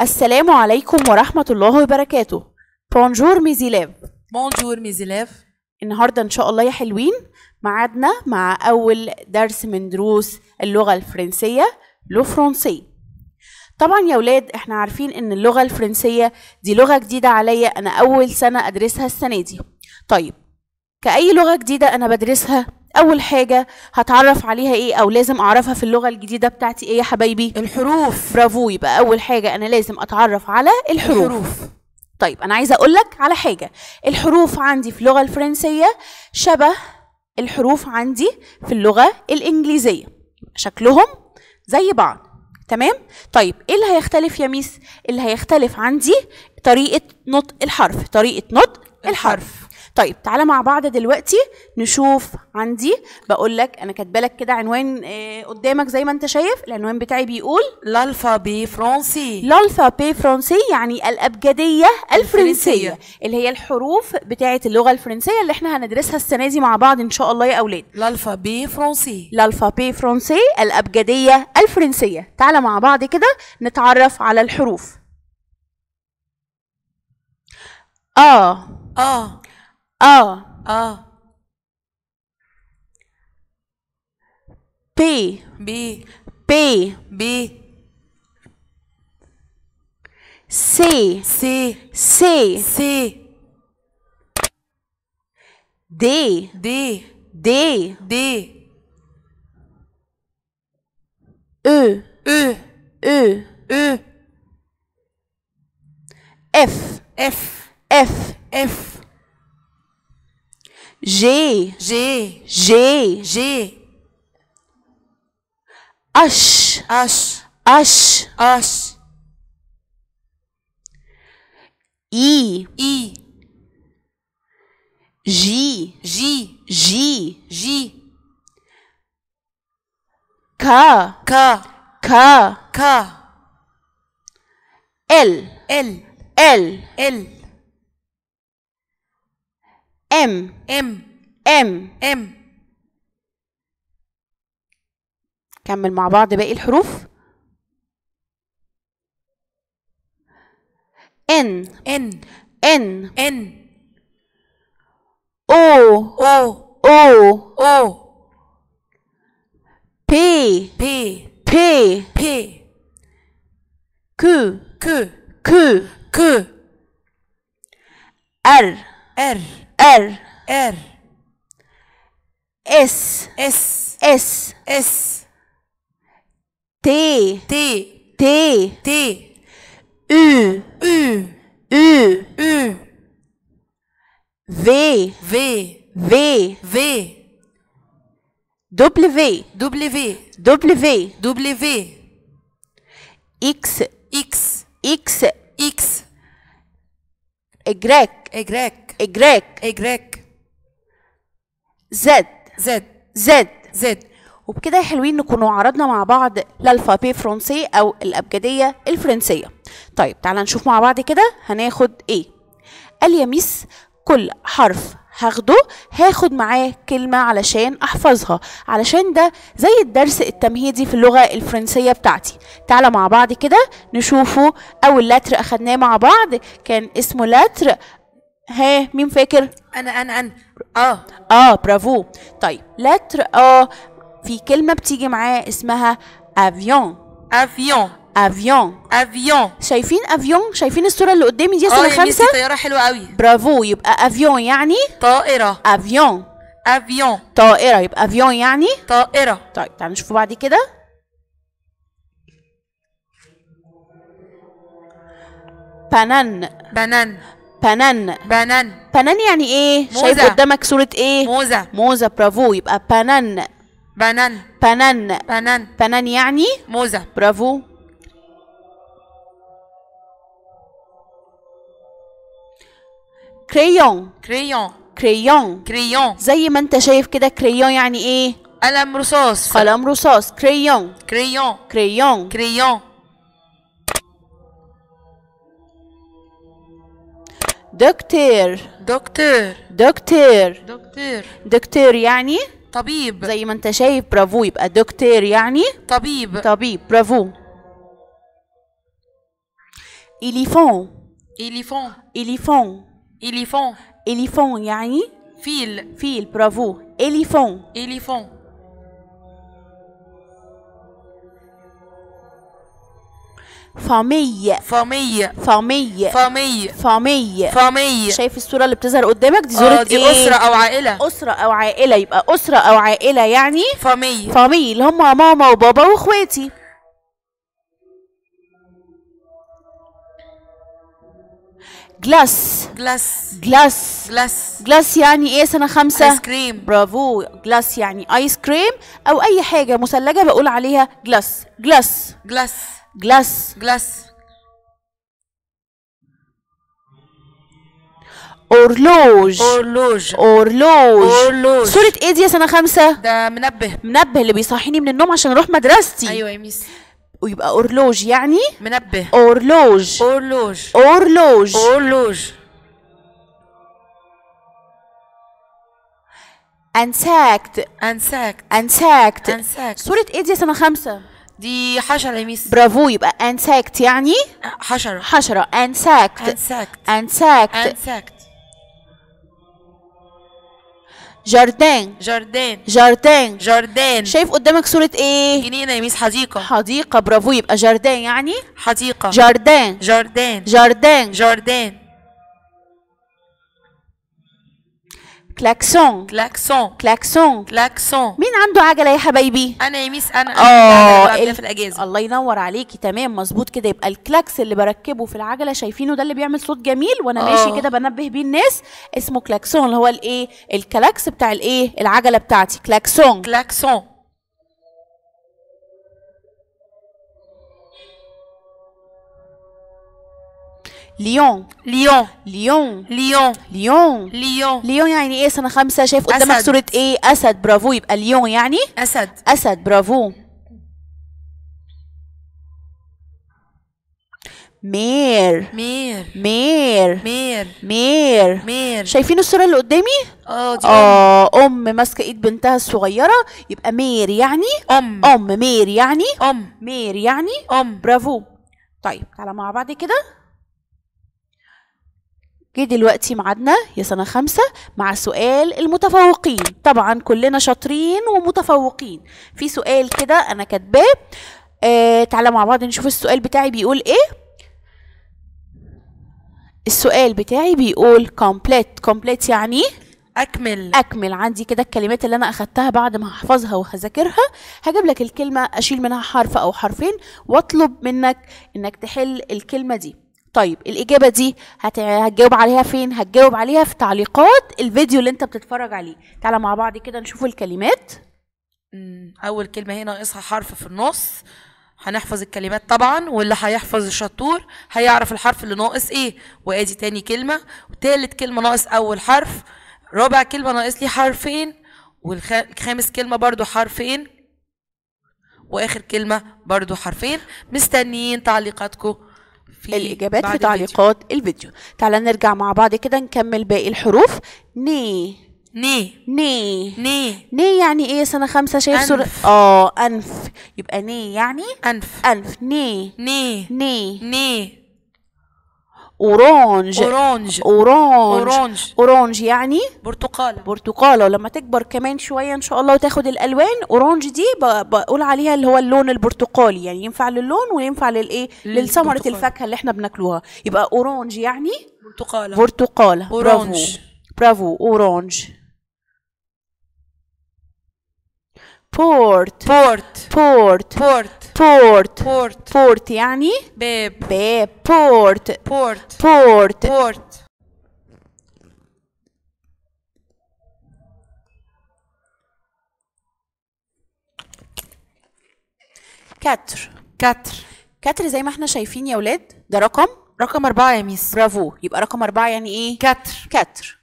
السلام عليكم ورحمة الله وبركاته بونجور ميزيلاف بونجور ميزيلاف النهاردة إن شاء الله يا حلوين معادنا مع أول درس من دروس اللغة الفرنسية لو فرونسي طبعا يا ولاد احنا عارفين ان اللغة الفرنسية دي لغة جديدة عليا انا اول سنة ادرسها السنة دي طيب كأي لغة جديدة انا بدرسها اول حاجه هتعرف عليها ايه او لازم اعرفها في اللغه الجديده بتاعتي ايه يا حبايبي الحروف برافو يبقى اول حاجه انا لازم اتعرف على الحروف, الحروف. طيب انا عايزه اقول لك على حاجه الحروف عندي في اللغه الفرنسيه شبه الحروف عندي في اللغه الانجليزيه شكلهم زي بعض تمام طيب ايه اللي هيختلف يا ميس اللي هيختلف عندي طريقه نطق الحرف طريقه نطق الحرف, الحرف. طيب تعالى مع بعض دلوقتي نشوف عندي بقول لك انا كاتبه لك كده عنوان إيه قدامك زي ما انت شايف العنوان بتاعي بيقول لالفابي فرونسي لالفابي فرونسي يعني الابجديه الفرنسيه, الفرنسية. اللي هي الحروف بتاعه اللغه الفرنسيه اللي احنا هندرسها السنه دي مع بعض ان شاء الله يا اولاد لالفابي فرونسي لالفابي فرونسي الابجديه الفرنسيه تعالى مع بعض كده نتعرف على الحروف اه اه O O P B P B C C C C D D D D U U U U F F F F G. G. G. G. H. H. H. H. I. I. J. J. J. J. K. K. K. K. L. L. L. L. M M M M كمل مع بعض باقي الحروف N N N N O O O O P P P P Q Q Q Q R R R R S S S S T T T T U U U U V V V V W W W W X X X X Y Y إجراك إجراك زد زد زد زد وبكده يا حلوين نكونوا عرضنا مع بعض الألفابي فرنسي أو الأبجدية الفرنسية طيب تعالى نشوف مع بعض كده هناخد إيه اليميس كل حرف هاخده هاخد معاه كلمة علشان أحفظها علشان ده زي الدرس التمهيدي في اللغة الفرنسية بتاعتي تعالى مع بعض كده نشوفه أول لتر أخدناه مع بعض كان اسمه لتر ها مين فاكر انا انا انا اه اه برافو طيب لتر اه في كلمه بتيجي معاه اسمها افيون افيون افيون افيون شايفين افيون شايفين الصوره اللي قدامي دي سنة آه، خمسه اه طياره حلوه قوي برافو يبقى افيون يعني طائره افيون افيون طائره يبقى افيون يعني طائره طيب تعالوا نشوفوا بعد كده بانان بانان بانان بانان بانان يعني ايه؟ موزة. شايف قدامك صورة ايه؟ موزة موزة برافو يبقى بانان بانان بانان بانان بانان يعني موزة برافو كريون كريون كريون كريون زي ما انت شايف كده كريون يعني ايه؟ قلم رصاص قلم رصاص كريون كريون كريون كريون دكتور دكتور دكتور دكتور دكتور يعني طبيب زي ما انت شايف برافو يبقى دكتور يعني طبيب طبيب برافو إليفون إليفون إليفون إليفون إليفون يعني فيل فيل برافو إليفون إليفون فامية فامية فامية فامية فامية فامية شايف الصورة اللي بتظهر قدامك دي صورة آه، دي إيه؟ أسرة أو عائلة أسرة أو عائلة يبقى أسرة أو عائلة يعني فامية فامية اللي هم ماما وبابا وإخواتي جلاس جلاس جلاس جلاس جلاس يعني ايه سنه خمسة ايس كريم برافو جلاس يعني ايس كريم او اي حاجه مثلجه بقول عليها جلاس جلاس جلاس جلاس جلاس أورلوج أورلوج أورلوج أورلوج سورة إيه دي يا سنة خمسة؟ ده منبه منبه اللي بيصحيني من النوم عشان أروح مدرستي أيوه يا ميس ويبقى أورلوج يعني منبه أورلوج أورلوج أورلوج أورلوج أنساكت أنساكت أنساكت أنساكت سورة إيه دي يا سنة خمسة؟ دي حشرة يا ميس برافو يبقى انساكت يعني حشرة حشرة انساكت انساكت انساكت انساكت جاردان جاردان جاردان جاردان شايف قدامك صورة ايه؟ جنينة يا ميس حديقة حديقة برافو يبقى جاردان يعني حديقة جاردان جاردان جاردان جاردان كلاكسون كلاكسون كلاكسون كلاكسون مين عنده عجله يا حبايبي انا يا ميس انا اه ال... في الاجازه الله ينور عليكي تمام مظبوط كده يبقى الكلاكس اللي بركبه في العجله شايفينه ده اللي بيعمل صوت جميل وانا أوه. ماشي آه. كده بنبه بيه الناس اسمه كلاكسون اللي هو الايه الكلاكس بتاع الايه العجله بتاعتي كلاكسون كلاكسون ليون ليون ليون ليون ليون ليون ليون يعني ايه سنه خمسه شايف قدامك صوره ايه اسد برافو يبقى ليون يعني اسد اسد برافو مير مير مير مير مير مير شايفين الصوره اللي قدامي اه دي اه ام ماسكه ايد بنتها الصغيره يبقى مير يعني ام ام مير يعني ام مير يعني ام برافو طيب تعالى مع بعض كده جه دلوقتي ميعادنا يا سنه خمسة مع سؤال المتفوقين طبعا كلنا شاطرين ومتفوقين في سؤال كده انا كاتباه آه تعالى مع بعض نشوف السؤال بتاعي بيقول ايه السؤال بتاعي بيقول كومبليت كومبليت يعني اكمل اكمل عندي كده الكلمات اللي انا اخدتها بعد ما هحفظها وهذاكرها هجيب لك الكلمه اشيل منها حرف او حرفين واطلب منك انك تحل الكلمه دي طيب الإجابة دي هتجاوب عليها فين؟ هتجاوب عليها في تعليقات الفيديو اللي أنت بتتفرج عليه تعالى مع بعض كده نشوف الكلمات أول كلمة هنا ناقصها حرف في النص هنحفظ الكلمات طبعا واللي هيحفظ الشطور هيعرف الحرف اللي ناقص ايه وادي تاني كلمه وتالت كلمه ناقص اول حرف رابع كلمه ناقص لي حرفين والخامس كلمه برضو حرفين واخر كلمه برضو حرفين مستنيين تعليقاتكم في الإجابات في تعليقات الفيديو, الفيديو. تعالى نرجع مع بعض كده نكمل باقي الحروف ني ني ني ني ني يعني ايه سنه خمسة شايف صورة اه انف يبقى ني يعني انف انف ني ني ني ني اورانج اورانج اورانج اورانج يعني برتقاله برتقاله ولما تكبر كمان شويه ان شاء الله وتاخد الالوان اورانج دي بقول عليها اللي هو اللون البرتقالي يعني ينفع للون وينفع للايه للثمره الفاكهه اللي احنا بناكلوها يبقى اورانج يعني برتقاله برتقاله اورانج برافو برافو اورانج بورت بورت بورت بورت بورت بورت بورت يعني باب باب بورت بورت بورت بورت كاتر كاتر كاتر زي ما احنا شايفين يا ولاد ده رقم رقم أربعة يا ميس برافو يبقى رقم أربعة يعني إيه؟ كاتر كاتر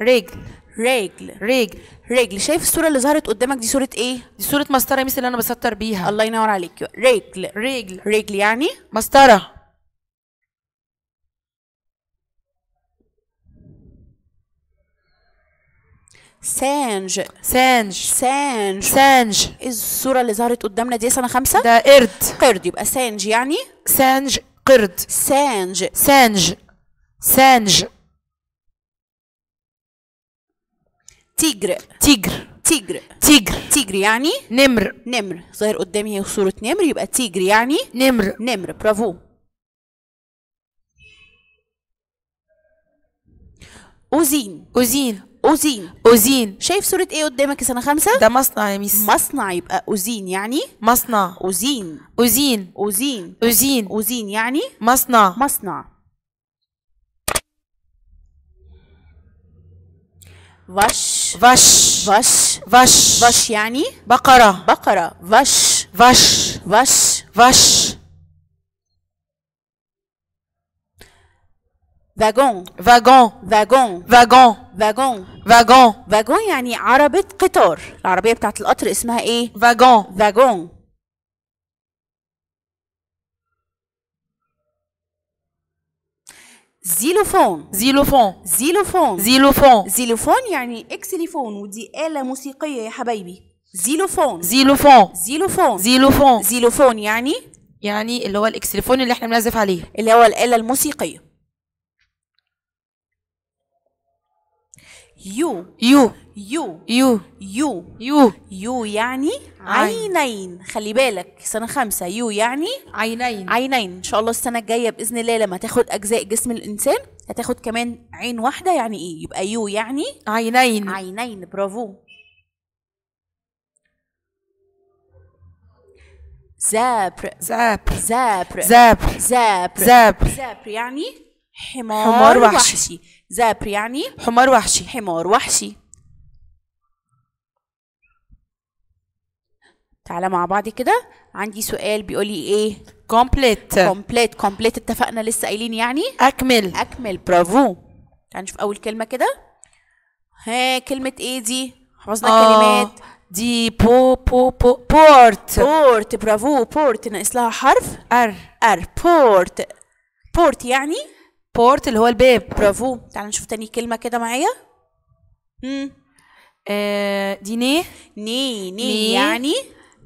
رجل رجل رجل رجل شايف الصورة اللي ظهرت قدامك دي صورة ايه؟ دي صورة مسطرة يا ميس اللي انا بسطر بيها الله ينور عليك رجل رجل رجل يعني مسطرة سانج سانج سانج سانج إيه الصورة اللي ظهرت قدامنا دي سنة خمسة؟ ده قرد قرد يبقى سانج يعني سانج قرد سانج سانج سانج تجر تجر تجر تجر تجر يعني نمر نمر ظاهر قدامي هي صورة نمر يبقى تجر يعني نمر نمر برافو أوزين أوزين أوزين أوزين شايف صورة إيه قدامك سنة خمسة؟ ده مصنع يا ميس مصنع يبقى أوزين يعني مصنع أوزين أوزين أوزين أوزين أوزين يعني مصنع مصنع Wasch فش فش فش فش يعني بقرة بقرة فش فش فش فش فاجون فاجون فاجون فاجون فاجون فاجون فاجون يعني عربة قطار العربية بتاعت القطر اسمها ايه؟ فاجون فاجون زيلوفون زيلوفون زيلوفون زيلوفون زيلوفون يعني اكسليفون ودي آلة موسيقية يا حبايبي زيلوفون زيلوفون زيلوفون زيلوفون زيلوفون يعني يعني اللي هو الاكسليفون اللي احنا بنعزف عليه اللي هو الآلة الموسيقية يو يو يو يو يو يو يو يعني عينين خلي بالك سنة خمسة يو يعني عينين عينين إن شاء الله السنة الجاية بإذن الله لما تاخد أجزاء جسم الإنسان هتاخد كمان عين واحدة يعني إيه يبقى يو يعني عينين عينين برافو زابر زابر زابر زابر زابر زابر يعني حمار, حمار وحشي, وحشي. زابر يعني حمار وحشي حمار وحشي تعالى مع بعض كده عندي سؤال بيقول لي ايه كومبليت كومبليت كومبليت اتفقنا لسه قايلين يعني اكمل اكمل برافو تعالى نشوف اول كلمه كده ها كلمه ايه دي حفظنا آه. كلمات دي بو بو بو بورت بورت برافو بورت ناقص لها حرف ار ار بورت بورت يعني بورت اللي هو الباب برافو تعالى نشوف تاني كلمه كده معايا امم آه دي ني ني ني يعني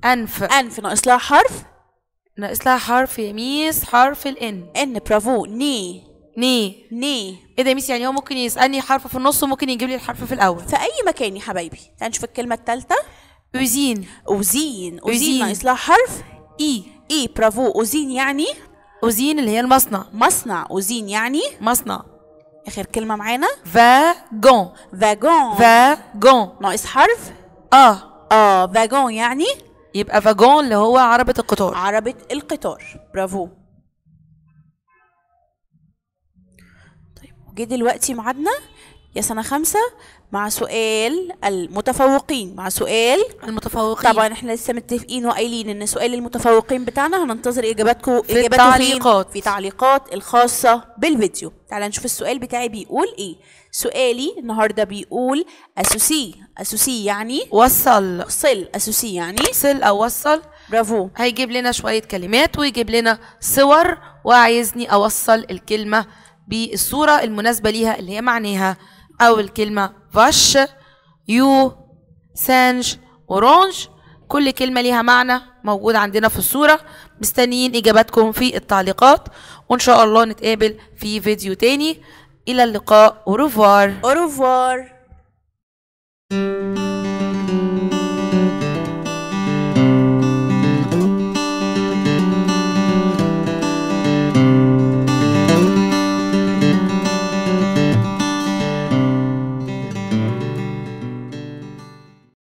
انف انف ناقص لها حرف ناقص لها حرف يا ميس حرف الان ان برافو ني ني ني ايه ده يا ميس يعني هو ممكن يسالني حرف في النص وممكن يجيب لي الحرف في الاول في اي مكان يا حبايبي تعالى نشوف الكلمه الثالثه اوزين اوزين اوزين ناقص لها حرف اي اي برافو اوزين يعني اوزين اللي هي المصنع مصنع اوزين يعني مصنع اخر كلمه معانا فاجون فاجون فاجون ناقص حرف اه اه فاجون يعني يبقى فاجون اللي هو عربه القطار عربه القطار برافو طيب جه دلوقتي ميعادنا يا سنه خمسة مع سؤال المتفوقين مع سؤال المتفوقين طبعا احنا لسه متفقين وقايلين ان سؤال المتفوقين بتاعنا هننتظر اجاباتكم في اجاباتكم التعليقات في تعليقات الخاصه بالفيديو تعالى نشوف السؤال بتاعي بيقول ايه سؤالي النهارده بيقول اسوسي اسوسي يعني وصل صل اسوسي يعني صل او وصل برافو هيجيب لنا شويه كلمات ويجيب لنا صور وعايزني اوصل الكلمه بالصوره المناسبه ليها اللي هي معناها أو الكلمة فش يو سانج أورانج كل كلمة ليها معنى موجود عندنا في الصورة مستنيين إجاباتكم في التعليقات وإن شاء الله نتقابل في فيديو تاني إلى اللقاء أوروفار أوروفار